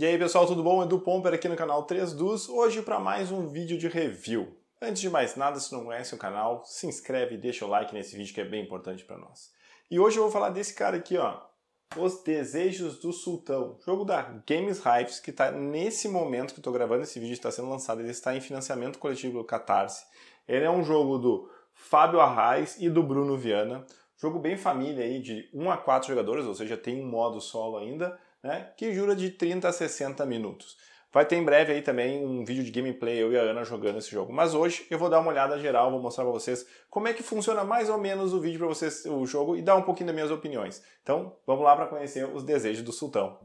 E aí pessoal, tudo bom? Edu Pomper aqui no canal 3 Dus, hoje para mais um vídeo de review. Antes de mais nada, se não conhece o canal, se inscreve e deixa o like nesse vídeo que é bem importante para nós. E hoje eu vou falar desse cara aqui, ó, Os Desejos do Sultão, jogo da Games Hives, que está nesse momento que estou gravando esse vídeo, está sendo lançado, ele está em financiamento coletivo do Catarse. Ele é um jogo do Fábio Arraes e do Bruno Viana, jogo bem família aí, de 1 a 4 jogadores, ou seja, tem um modo solo ainda, né, que dura de 30 a 60 minutos. Vai ter em breve aí também um vídeo de gameplay eu e a Ana jogando esse jogo, mas hoje eu vou dar uma olhada geral, vou mostrar para vocês como é que funciona mais ou menos o vídeo para vocês, o jogo e dar um pouquinho das minhas opiniões. Então, vamos lá para conhecer os desejos do sultão.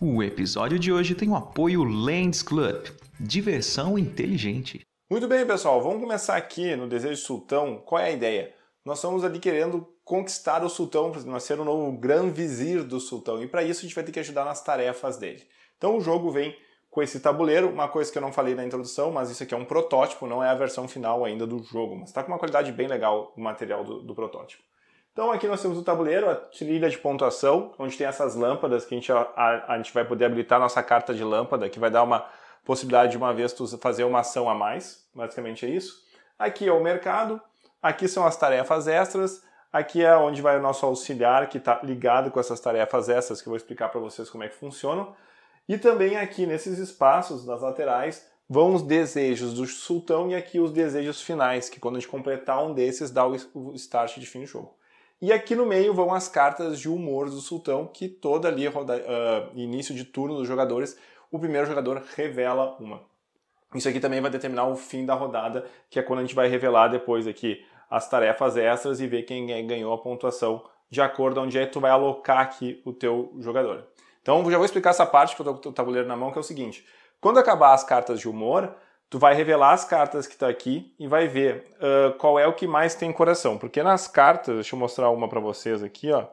O episódio de hoje tem o apoio Lands Club, diversão inteligente. Muito bem, pessoal, vamos começar aqui no Desejo Sultão. Qual é a ideia? nós estamos ali querendo conquistar o sultão, nós ser o novo gran vizir do sultão, e para isso a gente vai ter que ajudar nas tarefas dele. Então o jogo vem com esse tabuleiro, uma coisa que eu não falei na introdução, mas isso aqui é um protótipo, não é a versão final ainda do jogo, mas está com uma qualidade bem legal o material do, do protótipo. Então aqui nós temos o tabuleiro, a trilha de pontuação, onde tem essas lâmpadas que a gente, a, a gente vai poder habilitar nossa carta de lâmpada, que vai dar uma possibilidade de uma vez tu fazer uma ação a mais, basicamente é isso. Aqui é o mercado, Aqui são as tarefas extras, aqui é onde vai o nosso auxiliar que está ligado com essas tarefas extras que eu vou explicar para vocês como é que funcionam. E também aqui nesses espaços, nas laterais, vão os desejos do sultão e aqui os desejos finais, que quando a gente completar um desses dá o start de fim do jogo. E aqui no meio vão as cartas de humor do sultão, que toda ali, roda, uh, início de turno dos jogadores, o primeiro jogador revela uma. Isso aqui também vai determinar o fim da rodada, que é quando a gente vai revelar depois aqui as tarefas extras e ver quem é, ganhou a pontuação de acordo onde é que tu vai alocar aqui o teu jogador. Então, já vou explicar essa parte que eu estou com o tabuleiro na mão, que é o seguinte. Quando acabar as cartas de humor, tu vai revelar as cartas que tá aqui e vai ver uh, qual é o que mais tem coração. Porque nas cartas, deixa eu mostrar uma para vocês aqui, ó.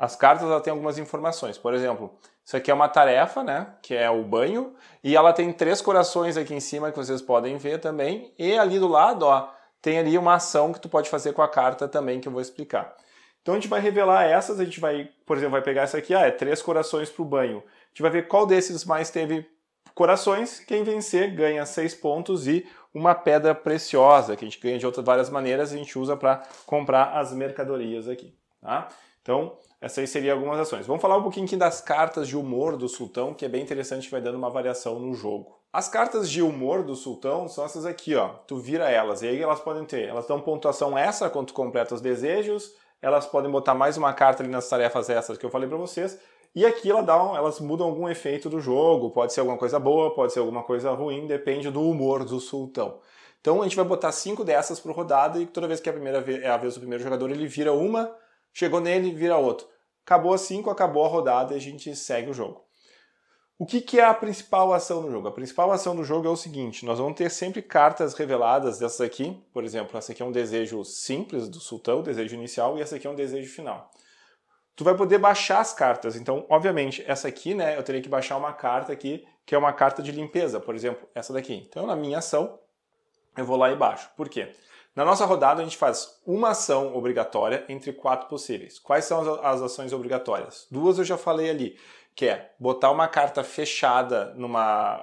As cartas ela tem algumas informações. Por exemplo, isso aqui é uma tarefa, né? Que é o banho. E ela tem três corações aqui em cima que vocês podem ver também. E ali do lado, ó, tem ali uma ação que tu pode fazer com a carta também que eu vou explicar. Então a gente vai revelar essas. A gente vai, por exemplo, vai pegar essa aqui. Ah, é três corações para o banho. A gente vai ver qual desses mais teve corações. Quem vencer ganha seis pontos e uma pedra preciosa que a gente ganha de outras várias maneiras. A gente usa para comprar as mercadorias aqui. Tá? Então essas aí seriam algumas ações. Vamos falar um pouquinho aqui das cartas de humor do sultão, que é bem interessante, que vai dando uma variação no jogo. As cartas de humor do sultão são essas aqui, ó. Tu vira elas, e aí elas podem ter, elas dão pontuação extra quando tu completa os desejos, elas podem botar mais uma carta ali nas tarefas essas que eu falei para vocês, e aqui ela dá, elas mudam algum efeito do jogo, pode ser alguma coisa boa, pode ser alguma coisa ruim, depende do humor do sultão. Então a gente vai botar cinco dessas por rodada e toda vez que é a primeira vez, é a vez do primeiro jogador, ele vira uma Chegou nele, vira outro. Acabou as 5, acabou a rodada e a gente segue o jogo. O que, que, é a principal ação do jogo? A principal ação do jogo é o seguinte: nós vamos ter sempre cartas reveladas dessas aqui. Por exemplo, essa aqui é um desejo simples do sultão, desejo inicial, e essa aqui é um desejo final. Tu vai poder baixar as cartas. Então, obviamente, essa aqui, né? Eu teria que baixar uma carta aqui, que é uma carta de limpeza, por exemplo, essa daqui. Então, na minha ação, eu vou lá e baixo. Por quê? Na nossa rodada, a gente faz uma ação obrigatória entre quatro possíveis. Quais são as ações obrigatórias? Duas eu já falei ali, que é botar uma carta fechada numa,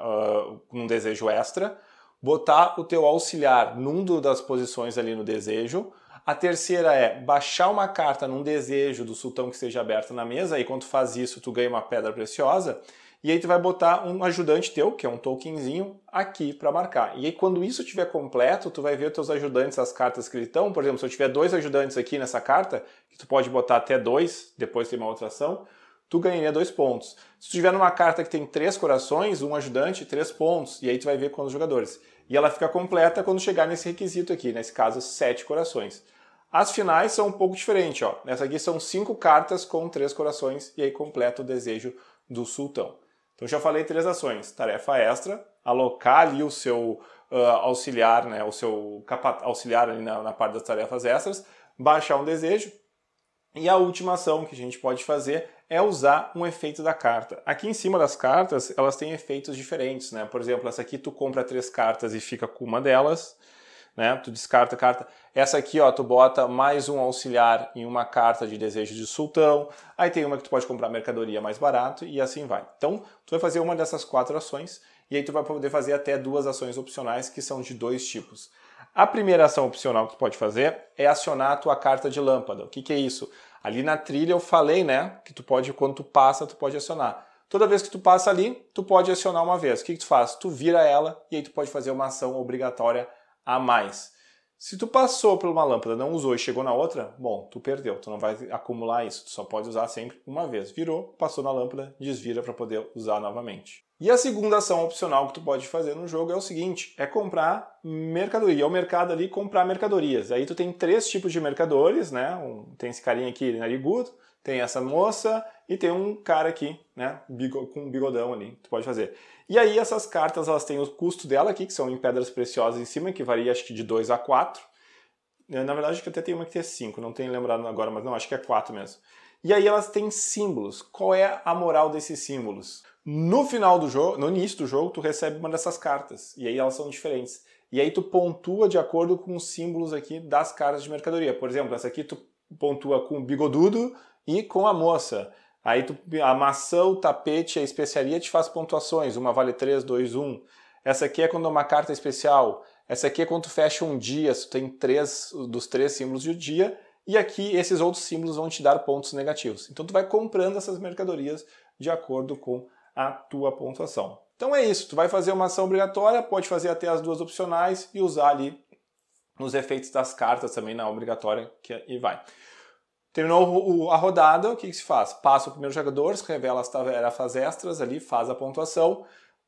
uh, num desejo extra, botar o teu auxiliar num das posições ali no desejo. A terceira é baixar uma carta num desejo do sultão que seja aberta na mesa, e quando tu faz isso, tu ganha uma pedra preciosa e aí tu vai botar um ajudante teu, que é um tokenzinho, aqui para marcar. E aí quando isso estiver completo, tu vai ver os teus ajudantes, as cartas que estão. Por exemplo, se eu tiver dois ajudantes aqui nessa carta, que tu pode botar até dois, depois tem uma outra ação, tu ganharia dois pontos. Se tu tiver numa carta que tem três corações, um ajudante, três pontos, e aí tu vai ver quantos jogadores. E ela fica completa quando chegar nesse requisito aqui, nesse caso, sete corações. As finais são um pouco diferentes, ó. Nessa aqui são cinco cartas com três corações e aí completa o desejo do sultão. Então já falei três ações: tarefa extra, alocar ali o seu uh, auxiliar, né, o seu auxiliar ali na, na parte das tarefas extras, baixar um desejo. E a última ação que a gente pode fazer é usar um efeito da carta. Aqui em cima das cartas, elas têm efeitos diferentes, né? Por exemplo, essa aqui tu compra três cartas e fica com uma delas né? Tu descarta a carta. Essa aqui, ó, tu bota mais um auxiliar em uma carta de desejo de sultão. Aí tem uma que tu pode comprar mercadoria mais barato e assim vai. Então, tu vai fazer uma dessas quatro ações e aí tu vai poder fazer até duas ações opcionais que são de dois tipos. A primeira ação opcional que tu pode fazer é acionar a tua carta de lâmpada. O que, que é isso? Ali na trilha eu falei, né, que tu pode, quando tu passa, tu pode acionar. Toda vez que tu passa ali, tu pode acionar uma vez. O que, que tu faz? Tu vira ela e aí tu pode fazer uma ação obrigatória a mais. Se tu passou por uma lâmpada, não usou e chegou na outra, bom, tu perdeu, tu não vai acumular isso, tu só pode usar sempre uma vez. Virou, passou na lâmpada, desvira para poder usar novamente. E a segunda ação opcional que tu pode fazer no jogo é o seguinte, é comprar mercadoria, é o mercado ali comprar mercadorias. Aí tu tem três tipos de mercadores, né? Um, tem esse carinha aqui narigudo, tem essa moça e tem um cara aqui, né, com um bigodão ali, tu pode fazer. E aí essas cartas, elas têm o custo dela aqui, que são em pedras preciosas em cima, que varia acho que de 2 a 4. Eh, na verdade, acho que até tem uma que tem 5, não tenho lembrado agora, mas não, acho que é 4 mesmo. E aí elas têm símbolos. Qual é a moral desses símbolos? No final do jogo, no início do jogo, tu recebe uma dessas cartas. E aí elas são diferentes. E aí tu pontua de acordo com os símbolos aqui das cartas de mercadoria. Por exemplo, essa aqui tu pontua com o bigodudo e com a moça. Aí tu, a maçã, o tapete, a especiaria te faz pontuações. Uma vale 3, 2, 1. Essa aqui é quando é uma carta especial. Essa aqui é quando tu fecha um dia, tu tem três dos três símbolos de um dia. E aqui esses outros símbolos vão te dar pontos negativos. Então tu vai comprando essas mercadorias de acordo com a tua pontuação. Então é isso, tu vai fazer uma ação obrigatória, pode fazer até as duas opcionais e usar ali nos efeitos das cartas também na obrigatória que, e vai. Terminou a rodada, o que, que se faz? Passa o primeiro jogador, revela as tarefas extras ali, faz a pontuação,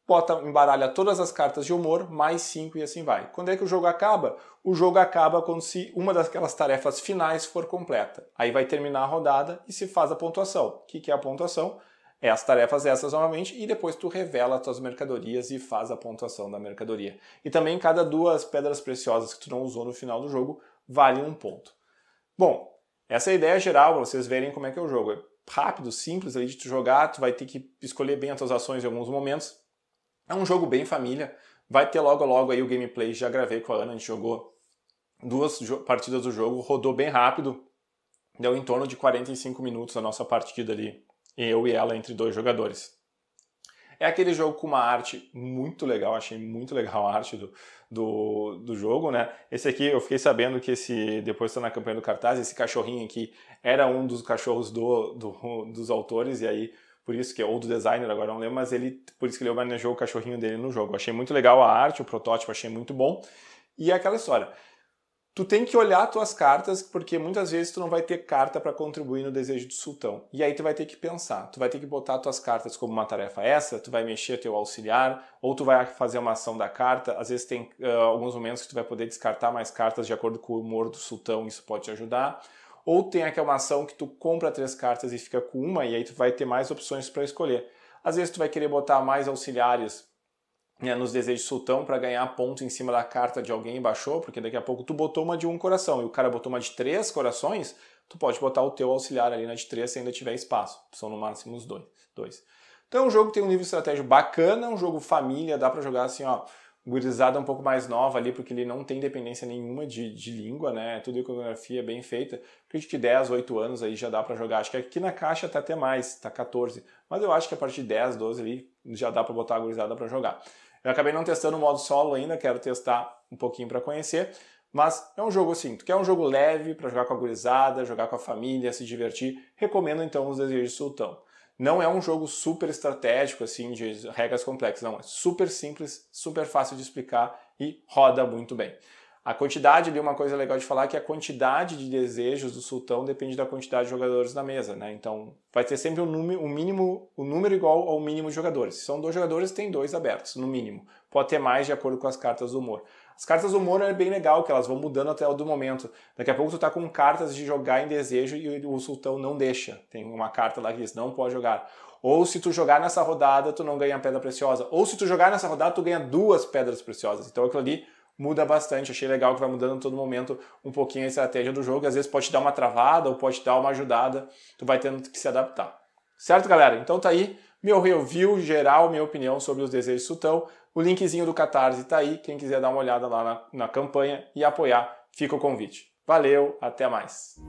bota, embaralha todas as cartas de humor, mais cinco e assim vai. Quando é que o jogo acaba? O jogo acaba quando se uma daquelas tarefas finais for completa. Aí vai terminar a rodada e se faz a pontuação. O que, que é a pontuação? é as tarefas essas novamente e depois tu revela as tuas mercadorias e faz a pontuação da mercadoria. E também cada duas pedras preciosas que tu não usou no final do jogo vale um ponto. Bom, essa é a ideia geral para vocês verem como é que é o jogo. É rápido, simples ali de tu jogar, tu vai ter que escolher bem as tuas ações em alguns momentos. É um jogo bem família, vai ter logo logo aí o gameplay, já gravei com a Ana, a gente jogou duas partidas do jogo, rodou bem rápido, deu em torno de 45 minutos a nossa partida ali eu e ela entre dois jogadores. É aquele jogo com uma arte muito legal, achei muito legal a arte do, do, do jogo, né? Esse aqui, eu fiquei sabendo que esse, depois está na campanha do cartaz, esse cachorrinho aqui era um dos cachorros do, do, dos autores, e aí, por isso que, ou do designer, agora não lembro, mas ele, por isso que ele manejou o cachorrinho dele no jogo. Achei muito legal a arte, o protótipo, achei muito bom. E é aquela história, Tu tem que olhar tuas cartas, porque muitas vezes tu não vai ter carta para contribuir no desejo do sultão. E aí tu vai ter que pensar, tu vai ter que botar tuas cartas como uma tarefa essa, tu vai mexer teu auxiliar, ou tu vai fazer uma ação da carta. Às vezes tem uh, alguns momentos que tu vai poder descartar mais cartas de acordo com o humor do sultão, isso pode te ajudar. Ou tem aquela ação que tu compra três cartas e fica com uma, e aí tu vai ter mais opções para escolher. Às vezes tu vai querer botar mais auxiliares né, nos desejos sultão para ganhar ponto em cima da carta de alguém e baixou, porque daqui a pouco tu botou uma de um coração e o cara botou uma de três corações, tu pode botar o teu auxiliar ali na de três se ainda tiver espaço. São no máximo os dois. dois. Então é um jogo que tem um nível estratégico bacana, um jogo família, dá para jogar assim, ó, gurizada um pouco mais nova ali, porque ele não tem dependência nenhuma de, de língua, né? Tudo iconografia bem feita. Acredito que 10, 8 anos aí já dá para jogar. Acho que aqui na caixa tá até mais, tá 14. Mas eu acho que a partir de 10, 12 ali já dá para botar a gurizada para jogar. Eu acabei não testando o modo solo ainda, quero testar um pouquinho para conhecer. Mas é um jogo assim, tu quer um jogo leve para jogar com a gurizada, jogar com a família, se divertir, recomendo então os Desejos de Sultão. Não é um jogo super estratégico, assim, de regras complexas, não. É super simples, super fácil de explicar e roda muito bem. A quantidade ali, uma coisa legal de falar é que a quantidade de desejos do sultão depende da quantidade de jogadores na mesa, né? Então vai ter sempre um, número, um mínimo, um número igual ao mínimo de jogadores. Se são dois jogadores, tem dois abertos, no mínimo. Pode ter mais de acordo com as cartas do humor. As cartas do humor é bem legal, que elas vão mudando até o do momento. Daqui a pouco tu tá com cartas de jogar em desejo e o sultão não deixa. Tem uma carta lá que diz, não pode jogar. Ou se tu jogar nessa rodada, tu não ganha pedra preciosa. Ou se tu jogar nessa rodada, tu ganha duas pedras preciosas. Então aquilo ali muda bastante. Achei legal que vai mudando em todo momento um pouquinho a estratégia do jogo. Às vezes pode te dar uma travada ou pode te dar uma ajudada, tu vai tendo que se adaptar. Certo, galera? Então tá aí meu review geral, minha opinião sobre os desejos Sultão. O linkzinho do Catarse tá aí. Quem quiser dar uma olhada lá na, na campanha e apoiar, fica o convite. Valeu, até mais.